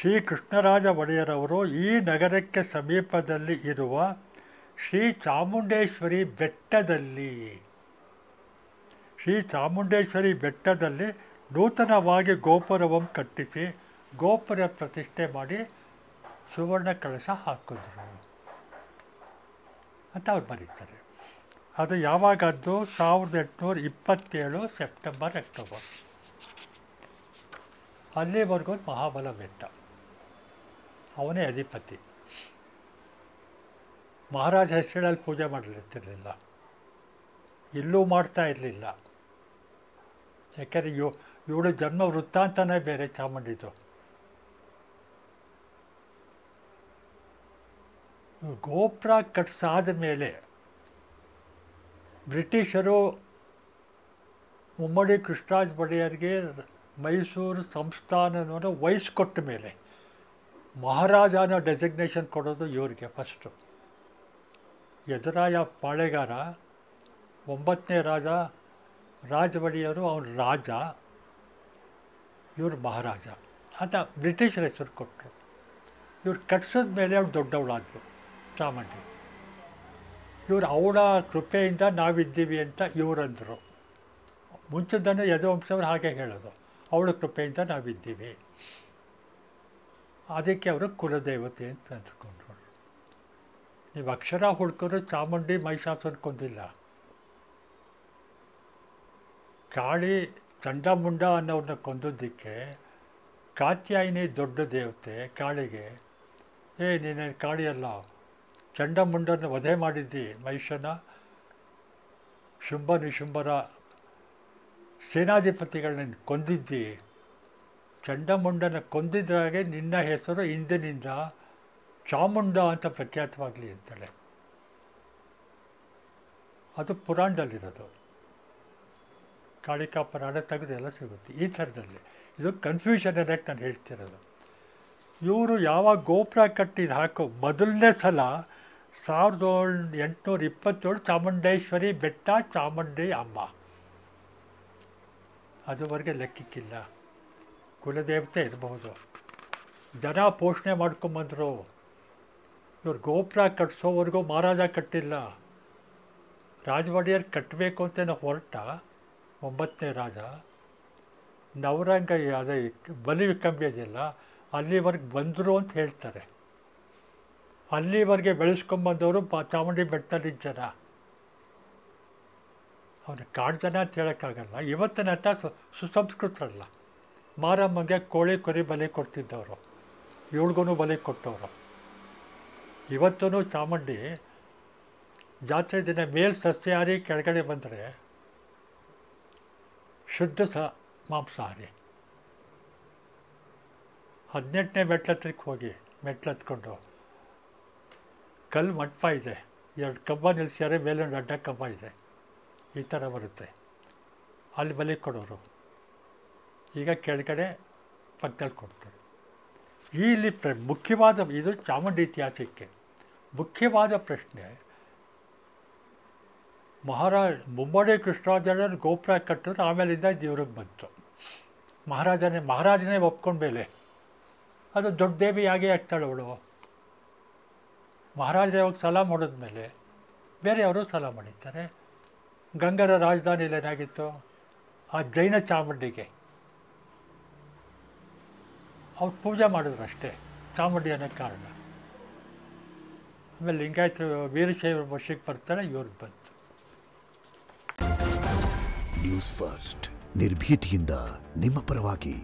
ಶ್ರೀ ಕೃಷ್ಣರಾಜ ಒಡೆಯರವರು ಈ ನಗರಕ್ಕೆ ಸಮೀಪದಲ್ಲಿ ಇರುವ ಶ್ರೀ ಚಾಮುಂಡೇಶ್ವರಿ ಬೆಟ್ಟದಲ್ಲಿ ಶ್ರೀ ಚಾಮುಂಡೇಶ್ವರಿ ಬೆಟ್ಟದಲ್ಲಿ ನೂತನವಾಗಿ ಗೋಪುರವನ್ನು ಕಟ್ಟಿಸಿ ಗೋಪುರ ಪ್ರತಿಷ್ಠೆ ಮಾಡಿ ಸುವರ್ಣ ಕಳಶ ಹಾಕಿದ್ರು ಅಂತ ಅವ್ರು ಬರೀತಾರೆ ಅದು ಯಾವಾಗದ್ದು ಸಾವಿರದ ಎಂಟುನೂರ ಇಪ್ಪತ್ತೇಳು ಸೆಪ್ಟೆಂಬರ್ ಅಕ್ಟೋಬರ್ ಅಲ್ಲಿವರೆಗೂ ಮಹಾಬಲ ಬೆಟ್ಟ ಅವನೇ ಅಧಿಪತಿ ಮಹಾರಾಜ ಹೆಸರಿನಲ್ಲಿ ಪೂಜೆ ಮಾಡಲಿರ್ತಿರಲಿಲ್ಲ ಇಲ್ಲೂ ಮಾಡ್ತಾ ಇರಲಿಲ್ಲ ಯಾಕೆಂದರೆ ಇವಳು ಜನ್ಮ ವೃತ್ತಾಂತನೇ ಬೇರೆ ಚಾಮುಂಡಿದು ಗೋಪುರ ಕಟ್ಸಾದ ಮೇಲೆ ಬ್ರಿಟಿಷರು ಮುಮ್ಮಡಿ ಕೃಷ್ಣರಾಜ ಒಡೆಯರಿಗೆ ಮೈಸೂರು ಸಂಸ್ಥಾನವನ್ನು ವಹಿಸ್ಕೊಟ್ಟ ಮೇಲೆ ಮಹಾರಾಜನ ಡೆಸಿಗ್ನೇಷನ್ ಕೊಡೋದು ಇವರಿಗೆ ಫಸ್ಟು ಎದುರಾಯ ಪಾಳೆಗಾರ ಒಂಬತ್ತನೇ ರಾಜ ಒಡೆಯರು ಅವನ ರಾಜ ಇವರು ಮಹಾರಾಜ ಅಂತ ಬ್ರಿಟಿಷರ ಹೆಸರು ಕೊಟ್ಟರು ಇವ್ರು ಕಟ್ಸಿದ ಮೇಲೆ ಅವ್ರು ದೊಡ್ಡವಳಾದ್ರು ಚಾಮಂಡಿ ಇವರು ಅವಳ ಕೃಪೆಯಿಂದ ನಾವಿದ್ದೀವಿ ಅಂತ ಇವರಂದರು ಮುಂಚೆದನ್ನು ಯದುವಂಶವ್ರು ಹಾಗೆ ಹೇಳೋದು ಅವಳ ಕೃಪೆಯಿಂದ ನಾವಿದ್ದೀವಿ ಅದಕ್ಕೆ ಅವರು ಕುಲದೇವತೆ ಅಂತ ಅನ್ಸ್ಕೊಂಡ್ರು ನೀವು ಅಕ್ಷರ ಹುಡ್ಕೋರು ಚಾಮುಂಡಿ ಕೊಂದಿಲ್ಲ ಕಾಳಿ ಚಾಳಿ ಚಂಡಮುಂಡ ಅನ್ನೋರನ್ನ ಕೊಂದಿದ್ದಕ್ಕೆ ಕಾತ್ಯಾಯಿನಿ ದೊಡ್ಡ ದೇವತೆ ಕಾಳಿಗೆ ಏ ನೀನು ಕಾಳಿಯಲ್ಲ ಚಂಡಮುಂಡನ ವಧೆ ಮಾಡಿದ್ದಿ ಮಹಿಷನ ಶುಂಭ ನಿಶುಂಭರ ಸೇನಾಧಿಪತಿಗಳನ್ನ ಕೊಂದಿದ್ದಿ ಚಂಡಮುಂಡನ ಕೊಂದಿದ್ರಾಗೆ ನಿನ್ನ ಹೆಸರು ಹಿಂದಿನಿಂದ ಚಾಮುಂಡ ಅಂತ ಪ್ರಖ್ಯಾತವಾಗಲಿ ಅಂತಾಳೆ ಅದು ಪುರಾಣದಲ್ಲಿರೋದು ಕಾಳಿಕಾ ಪುರಾಣ ತೆಗೆದು ಎಲ್ಲ ಸಿಗುತ್ತೆ ಈ ಥರದಲ್ಲಿ ಇದು ಕನ್ಫ್ಯೂಷನ್ ಅನ್ನೋಕ್ಕೆ ನಾನು ಹೇಳ್ತಿರೋದು ಇವರು ಯಾವ ಗೋಪುರ ಕಟ್ಟಿದ್ದು ಹಾಕೋ ಮೊದಲನೇ ಸಲ ಸಾವಿರದ ಎಂಟುನೂರ ಇಪ್ಪತ್ತೇಳು ಚಾಮುಂಡೇಶ್ವರಿ ಬೆಟ್ಟ ಚಾಮುಂಡಿ ಅಮ್ಮ ಅದುವರೆಗೆ ಲೆಕ್ಕಕ್ಕಿಲ್ಲ ಕುಲದೇವತೆ ಇರಬಹುದು ಜನ ಪೋಷಣೆ ಮಾಡ್ಕೊಂಬಂದರು ಇವ್ರು ಗೋಪುರ ಕಟ್ಟಿಸೋವರೆಗೂ ಮಹಾರಾಜ ಕಟ್ಟಿಲ್ಲ ರಾಜವಾಡಿಯರು ಕಟ್ಟಬೇಕು ಅಂತೇನೋ ಹೊರಟ ಒಂಬತ್ತನೇ ರಾಜ ನವರಂಗ ಅದೇ ಬಲಿ ವಿಕಂಬಿ ಅದಿಲ್ಲ ಅಲ್ಲಿವರೆಗೆ ಬಂದರು ಅಂತ ಹೇಳ್ತಾರೆ ಅಲ್ಲಿವರೆಗೆ ಬೆಳೆಸ್ಕೊಂಬಂದವರು ಚಾಮುಂಡಿ ಬೆಟ್ಟದಲ್ಲಿ ಜನ ಅವ್ರಿಗೆ ಕಾಡ್ದನ ಅಂತ ಹೇಳೋಕ್ಕಾಗಲ್ಲ ಇವತ್ತಿನ ಸುಸಂಸ್ಕೃತರಲ್ಲ ಮಾರಮ್ಮಗೆ ಕೋಳಿ ಕೊರಿ ಬಲಿ ಕೊಡ್ತಿದ್ದವರು ಇವಳಿಗೂ ಬಲಿ ಕೊಟ್ಟವರು ಇವತ್ತೂ ಚಾಮುಂಡಿ ಜಾತ್ರೆ ದಿನ ಮೇಲೆ ಸಸ್ಯಾಹಾರಿ ಕೆಳಗಡೆ ಬಂದರೆ ಶುದ್ಧ ಸ ಮಾಂಸಹಾರಿ ಹದಿನೆಂಟನೇ ಮೆಟ್ಲತ್ರಕ್ಕೆ ಹೋಗಿ ಮೆಟ್ಲತ್ಕೊಂಡು ಕಲ್ಲು ಮಂಟಪ ಇದೆ ಎರಡು ಕಂಬ ಮೇಲೆ ಮೇಲೊಂದು ಅಡ್ಡ ಕಂಬ ಇದೆ ಈ ಥರ ಬರುತ್ತೆ ಅಲ್ಲಿ ಬಲಿ ಕೊಡೋರು ಈಗ ಕೆಳಗಡೆ ಪಕ್ಕದಲ್ಲಿ ಕೊಡ್ತಾರೆ ಇಲ್ಲಿ ಪ್ರ ಮುಖ್ಯವಾದ ಇದು ಚಾಮುಂಡಿ ಇತಿಹಾಸಕ್ಕೆ ಮುಖ್ಯವಾದ ಪ್ರಶ್ನೆ ಮಹಾರಾಜ ಮುಂಬಡೆ ಕೃಷ್ಣರಾಜರು ಗೋಪುರ ಕಟ್ಟಿದ್ರು ಆಮೇಲಿಂದ ದೇವ್ರಿಗೆ ಬಂತು ಮಹಾರಾಜನೇ ಮಹಾರಾಜನೇ ಮೇಲೆ ಅದು ದೊಡ್ಡ ದೇವಿ ಹಾಗೆ ಆಗ್ತಾಳೆ ಅವಳು ಮಹಾರಾಜರೇ ಹೋಗಿ ಮಾಡಿದ ಮೇಲೆ ಬೇರೆಯವರು ಸಲ ಮಾಡಿದ್ದಾರೆ ಗಂಗರ ರಾಜಧಾನಿಯಲ್ಲಿ ಏನಾಗಿತ್ತು ಆ ಜೈನ ಚಾಮುಂಡಿಗೆ ಅವ್ರು ಪೂಜೆ ಮಾಡಿದ್ರು ಅಷ್ಟೇ ಕಾಮಿಡಿ ಅನ್ನೋ ಕಾರಣ ಆಮೇಲೆ ಲಿಂಗಾಯತ ವೀರಶೈವ ವರ್ಷಕ್ಕೆ ಬರ್ತಾರೆ ಇವ್ರಿಗೆ ಬಂತು ನ್ಯೂಸ್ ಫಸ್ಟ್ ನಿರ್ಭೀತಿಯಿಂದ ನಿಮ್ಮ ಪರವಾಗಿ